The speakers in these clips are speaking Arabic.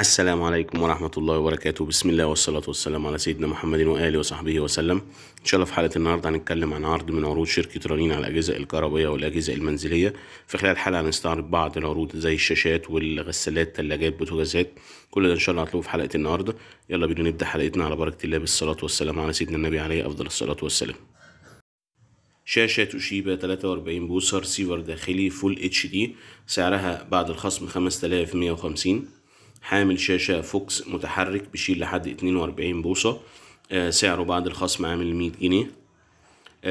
السلام عليكم ورحمة الله وبركاته بسم الله والصلاة والسلام على سيدنا محمد وآله وصحبه وسلم إن شاء الله في حلقة النهاردة هنتكلم عن عرض من عروض شركة رنين على الأجهزة الكهربية والأجهزة المنزلية في خلال الحلقة هنستعرض بعض العروض زي الشاشات والغسالات الثلاجات بوتاجازات كل ده إن شاء الله هتلاقوه في حلقة النهاردة يلا بينا نبدأ حلقتنا على بركة الله بالصلاة والسلام على سيدنا النبي عليه أفضل الصلاة والسلام شاشة توشيبا 43 بوصة رسيفر داخلي فول اتش دي سعرها بعد الخصم 5150 حامل شاشة فوكس متحرك بيشيل لحد اتنين واربعين بوصة آه، سعره بعد الخصم عامل مية جنيه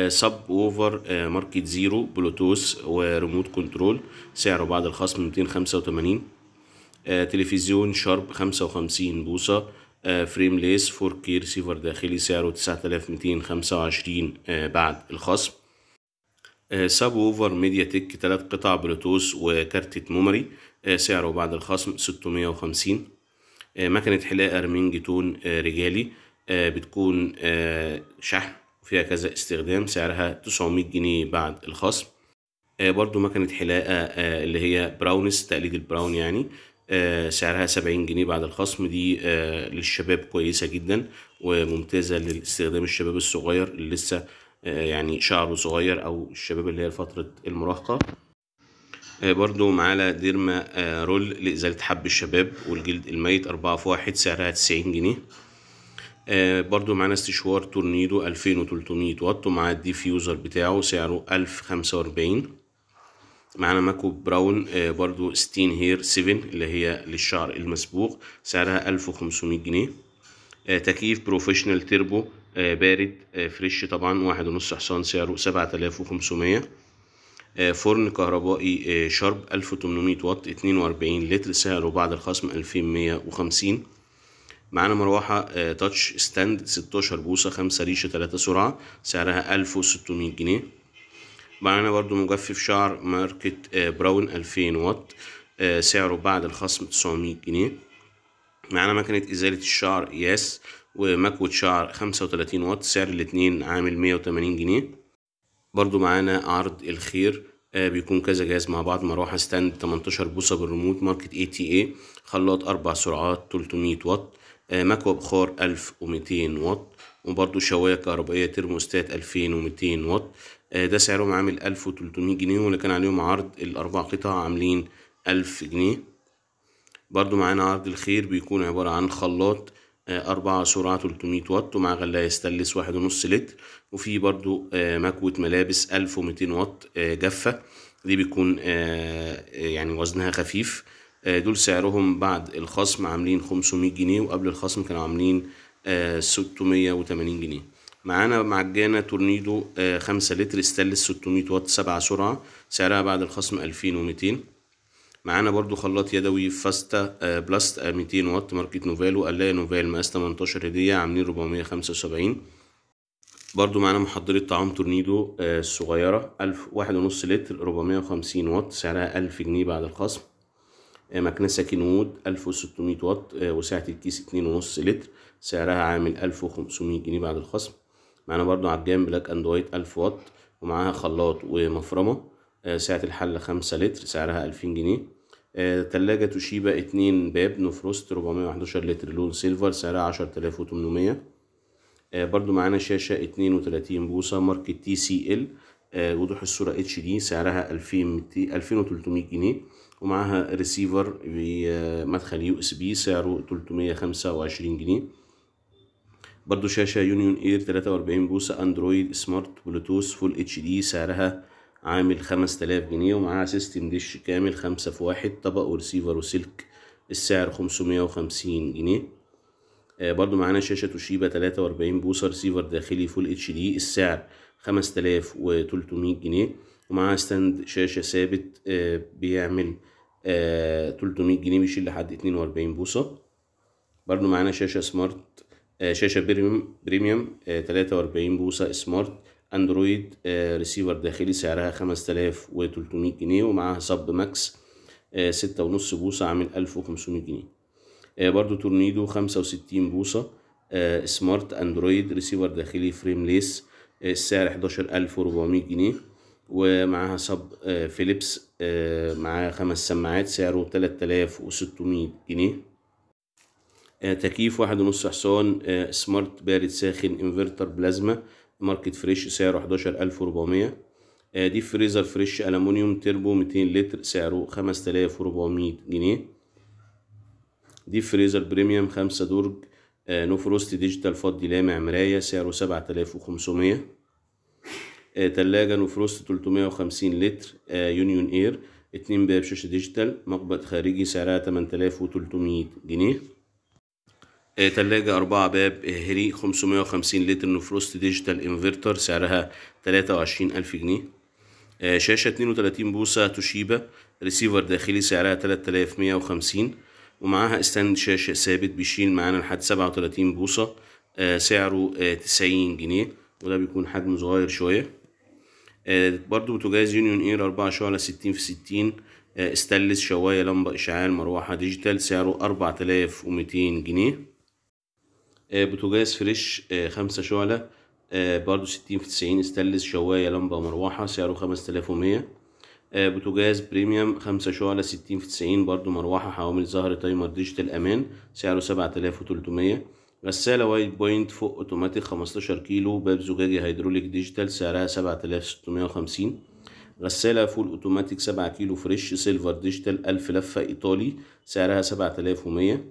سب ووفر ماركت زيرو بلوتوس وريموت كنترول سعره بعد الخصم ميتين خمسة وتمانين آه، تلفزيون شارب خمسة وخمسين بوصة فريم ليس فور كي ريسيفر داخلي سعره تسعة ميتين خمسة وعشرين آه، بعد الخصم سب ووفر ميديا تك تلات قطع بلوتوث وكارتة ميموري آه، سعره بعد الخصم 650 آه، مكنة حلاقة رمينج تون آه، رجالي بتكون شحن فيها كذا استخدام سعرها 900 جنيه بعد الخصم برضو مكنة حلاقة اللي هي براونس تقليد البراون يعني سعرها 70 جنيه بعد الخصم دي للشباب كويسة جدا وممتازة للاستخدام الشباب الصغير اللي لسه يعني شعره صغير او الشباب اللي هي فترة المراهقة آه، برضو معانا ديرما آه، رول لإزالة حب الشباب والجلد الميت أربعة في واحد سعرها تسعين جنيه آه، برضو معانا استشوار تورنيدو ألفين وتلتمية واط ومعاه الديفيوزر بتاعه سعره ألف خمسة وأربعين معانا ماكو براون برضو ستين هير سيفن اللي هي للشعر المسبوق سعرها ألف وخمسمية جنيه تكييف بروفيشنال تيربو بارد فريش طبعا واحد ونص حصان سعره سبعة آلاف وخمسمية آه، فرن كهربائي آه، شارب 1800 واط 42 لتر سعره بعد الخصم 2150 معانا مروحة تاتش ستاند 16 بوصة 5 ريشة 3 سرعة سعرها 1600 جنيه معانا برضو مجفف شعر ماركة آه، براون 2000 واط سعره بعد الخصم 900 جنيه معانا مكنة إزالة الشعر ياس ومكوة شعر 35 واط سعر الاتنين عامل 180 جنيه برضو معانا عرض الخير آه، بيكون كذا جهاز مع بعض مروحة ستاند 18 بوصة بالريموت ماركت اي تي اي خلاط أربع سرعات 300 واط مكوى بخار 1200 واط وبرضو شواية كهربائية ترموستات 2200 واط آه، ده سعرهم عامل 1300 جنيه ولكن عليهم عرض الأربع قطع عاملين 1000 جنيه برضو معانا عرض الخير بيكون عبارة عن خلاط آه، أربعة سرعة 300 واط مع غلاية ستانلس واحد ونص لتر وفي برضو آه، مكوة ملابس 1200 واط آه، جافة دي بيكون يعني وزنها خفيف دول سعرهم بعد الخصم عاملين 500 جنيه وقبل الخصم كانوا عاملين 680 جنيه معانا معجانة تورنيدو 5 لتر ستانلس 600 واط 7 سرعة سعرها بعد الخصم 2200 معانا برضو خلاط يدوي فاستا آه، بلاست 200 آه، وات ماركة نوفال قلاية نوفال مقاس 18 هدية عاملين 475 برضو معانا محضرة طعام تورنيدو الصغيرة آه، ألف واحد ونص لتر 450 وات سعرها 1000 جنيه بعد الخصم مكنسة ساكن 1600 وات وسعة الكيس 2.5 لتر سعرها عامل 1500 جنيه بعد الخصم معانا برضو عجان بلاك اند وايت 1000 وات ومعاها خلاط ومفرمة سعة الحلة 5 لتر سعرها 2000 جنيه آه، تلاجة توشيبا اتنين باب نوفروست ربعمية وحداشر لتر لون سيلفر سعرها وتمنمية آه، برضو معانا شاشة اتنين وتلاتين بوصة ماركة تي سي ال آه، وضوح الصورة اتش دي سعرها الفين وتلتمية جنيه ومعاها ريسيفر بمدخل يو اس بي سعره تلتمية خمسة وعشرين جنيه برضو شاشة يونيون اير تلاتة واربعين بوصة اندرويد سمارت بلوتوث فول اتش دي سعرها عامل 5000 جنيه ومعاه سيستم ديش كامل خمسة في واحد طبق ورسيفر وسلك السعر 550 جنيه آه برضو معانا شاشة توشيبا 43 بوصة رسيفر داخلي فول اتش دي السعر 5300 جنيه ومعاه ستاند شاشة ثابت آه بيعمل آه 300 جنيه بيشيل لحد 42 بوصة برضو معانا شاشة سمارت آه، شاشة آه، بريميوم 43 بوصة سمارت اندرويد آه، ريسيفر داخلي سعرها 5300 جنيه ومعاها سب ماكس آه، ستة ونص بوصة عامل 1500 جنيه آه، برضو تورنيدو 65 بوصة سمارت اندرويد ريسيفر داخلي فريم ليس السعر 11400 جنيه ومعاها سب فيليبس معاها خمس سماعات سعره 3600 جنيه تكييف واحد ونص حصان سمارت بارد ساخن انفرتر بلازما ماركت فريش سعره 11400 آه، دي فريزر فريش ألمونيوم تربو 200 لتر سعره 5400 جنيه دي فريزر بريميوم 5 درج آه، نو فروست ديجيتال فضي لامع مراية سعره 7500 آه، تلاجة نو فروست 350 لتر يونيون اير 2 باب شاشة ديجيتال مقبض خارجي سعرها 8300 جنيه آه، تلاجة أربعة باب هري آه، 550 لتر نفروست ديجيتال انفرتر سعرها 23000 جنيه آه، شاشة 32 بوصة توشيبا ريسيفر داخلي سعرها 3150 ومعاها استند شاشة ثابت بيشيل معانا لحد 37 بوصة سعره 90 جنيه وده بيكون حجم صغير شوية برضو بوتاجاز يونيون اير 4 شعلة 60 في 60 استلس شواية لمبة إشعال مروحة ديجيتال سعره 4200 جنيه آه، بوتجاز فريش آه، خمسة شعلة آه، برضو ستين في تسعين استانلس شواية لمبة مروحة سعره خمس تلاف ومية بوتجاز بريميوم خمسة شعلة ستين في تسعين برضو مروحة حوامل زهر تايمر ديجيتال أمان سعره سبعة تلاف وتلتمية غسالة وايت بوينت فوق أوتوماتيك خمستاشر كيلو باب زجاجي هيدروليك ديجيتال سعرها سبعة تلاف ستمية وخمسين غسالة فول أوتوماتيك سبعة كيلو فريش سيلفر ديجيتال ألف لفة إيطالي سعرها سبعة تلاف ومية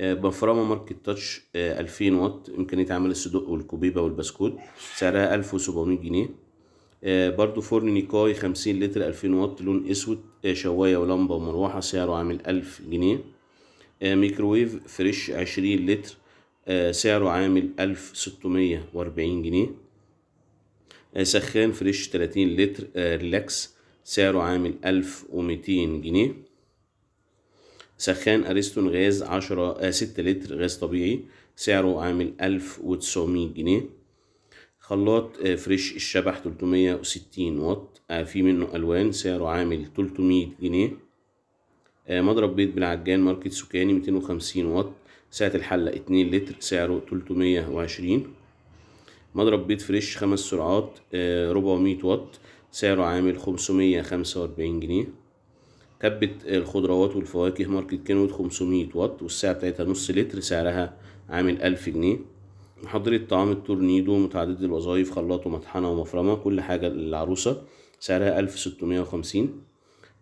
آه، بفرامه ماركت تاتش 2000 آه، واط إمكانية عمل الصدوق والكوبيبة والبسكوت سعرها 1700 جنيه آه، برضو فرن نيكاي 50 لتر 2000 واط لون أسود شواية ولمبة ومروحة سعره عامل 1000 جنيه ميكروويف فريش 20 لتر سعره عامل 1640 جنيه سخان فريش 30 لتر ريلاكس سعره عامل 1200 جنيه سخان اريستون غاز 10 6 آه، لتر غاز طبيعي سعره عامل 1900 جنيه خلاط آه، فريش الشبح 360 واط آه، في منه الوان سعره عامل 300 جنيه مضرب بيت بالعجان ماركة سكاني 250 واط سعة الحلة 2 لتر سعره 320 مضرب بيت فريش خمس سرعات 400 واط سعره عامل 545 جنيه كبة الخضروات والفواكه ماركة كينوت 500 واط والساعة بتاعتها نص لتر سعرها عامل 1000 جنيه محضرة طعام التورنيدو متعدد الوظائف خلاط ومطحنة ومفرمة كل حاجة للعروسة سعرها 1650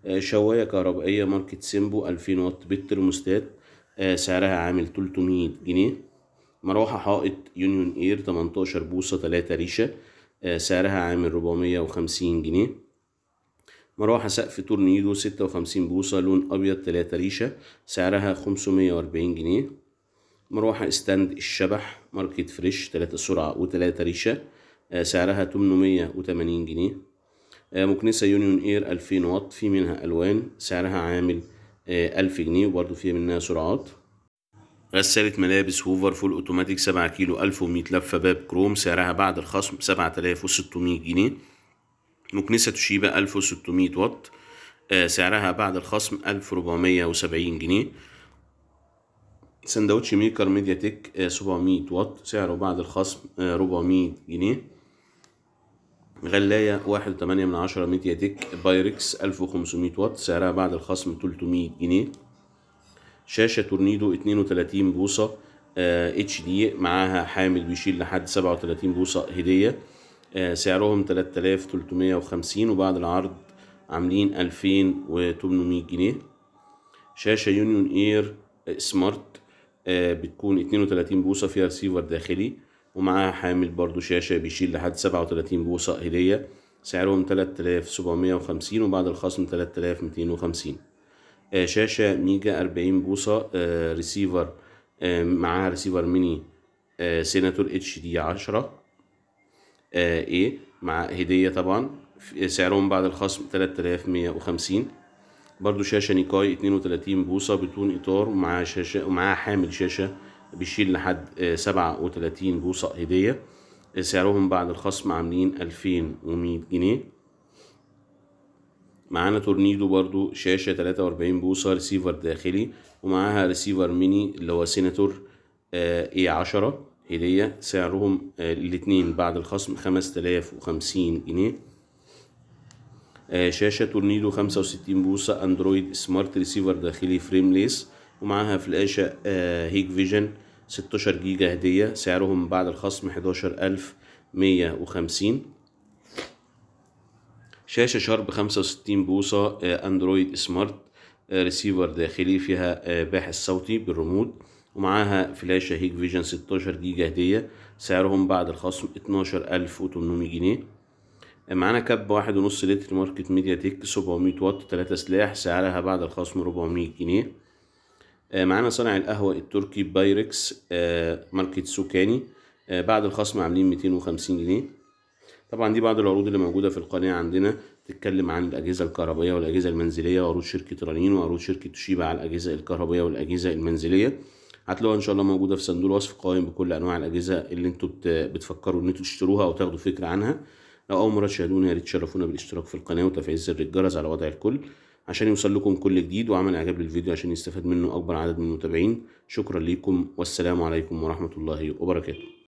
آه، شواية كهربائية ماركة سيمبو 2000 واط بالترموستات آه، سعرها عامل 300 جنيه مروحة حائط يونيون اير 18 بوصة 3 ريشة آه، سعرها عامل 450 جنيه مروحة سقف تورنيدو ستة وخمسين بوصة لون أبيض تلاتة ريشة سعرها خمسمية وأربعين جنيه مروحة استند الشبح ماركت فريش تلاتة سرعة وتلاتة ريشة آه، سعرها تمنمية وتمانين جنيه آه، مكنسة يونيون اير ألفين واط في منها ألوان سعرها عامل آه، ألف جنيه وبرضو فيها منها سرعات غسالة ملابس هوفر فول اوتوماتيك سبعة كيلو ألف ومية لفة باب كروم سعرها بعد الخصم سبعة تلاف وستمية جنيه مكنسة توشيبا 1600 واط آه، سعرها بعد الخصم 1470 جنيه سندوتش ميكر ميديا تك 700 آه، واط سعره بعد الخصم 400 آه، جنيه غلاية واحد وتمانية من عشرة ميديا تك بايركس ألف وخمسمية واط سعرها بعد الخصم تلتمية جنيه شاشة تورنيدو اتنين وتلاتين بوصة اتش دي معاها حامل بيشيل لحد سبعة وتلاتين بوصة هدية سعرهم 3350 وبعد العرض عاملين 2800 جنيه شاشة يونيون اير سمارت آه، بتكون 32 بوصة فيها رسيفر داخلي ومعاها حامل برضو شاشة بيشيل لحد 37 بوصة هدية سعرهم 3750 وبعد الخصم 3250 آه، شاشة ميجا 40 بوصة آه، ريسيفر معاها ريسيفر ميني سيناتور اتش دي 10 آه، ايه مع هدية طبعا سعرهم بعد الخصم 3150 برضو شاشة نيكاي 32 بوصة بدون اطار مع شاشة ومعاها حامل شاشة بيشيل لحد 37 آه، بوصة هدية آه، سعرهم بعد الخصم عاملين 2100 جنيه معانا تورنيدو برضو شاشة 43 بوصة ريسيفر داخلي ومعاها ريسيفر ميني اللي هو سيناتور اي 10 هدية سعرهم آه، الاتنين بعد الخصم خمس تلاف وخمسين جنيه آه، شاشة تورنيدو خمسة وستين بوصة اندرويد سمارت ريسيفر داخلي فريم ليس ومعاها فلاشة آه، هيك فيجن ستاشر جيجا هدية سعرهم بعد الخصم حداشر ألف مية وخمسين شاشة شارب خمسة وستين بوصة اندرويد سمارت ريسيفر داخلي فيها باحث صوتي بالريموت ومعاها فلاشة هيك فيجن 16 جيجا هدية سعرهم بعد الخصم 12800 جنيه معانا كاب واحد ونص لتر ماركة ميديا تك 700 واط تلاتة سلاح سعرها بعد الخصم 400 جنيه آه، معانا صانع القهوة التركي بايركس آه، ماركة سوكاني آه، بعد الخصم عاملين 250 جنيه طبعا دي بعض العروض اللي موجودة في القناة عندنا تتكلم عن الأجهزة الكهربائية والأجهزة المنزلية وعروض شركة رنين وعروض شركة توشيبا على الأجهزة الكهربائية والأجهزة المنزلية هتلاقوها ان شاء الله موجوده في صندوق الوصف قائم بكل انواع الاجهزه اللي انتوا بتفكروا ان انتوا تشتروها او تاخدوا فكره عنها لو اول مره تشاهدونا يا ريت تشرفونا بالاشتراك في القناه وتفعيل زر الجرس على وضع الكل عشان يوصل لكم كل جديد وعمل اعجاب للفيديو عشان يستفاد منه اكبر عدد من المتابعين شكرا ليكم والسلام عليكم ورحمه الله وبركاته